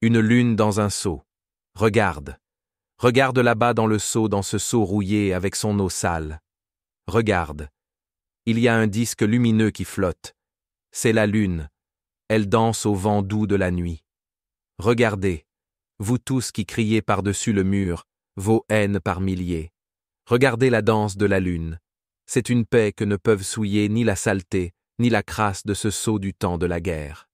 Une lune dans un seau. Regarde. Regarde là-bas dans le seau, dans ce seau rouillé avec son eau sale. Regarde. Il y a un disque lumineux qui flotte. C'est la lune. Elle danse au vent doux de la nuit. Regardez. Vous tous qui criez par-dessus le mur, vos haines par milliers. Regardez la danse de la lune. C'est une paix que ne peuvent souiller ni la saleté, ni la crasse de ce seau du temps de la guerre.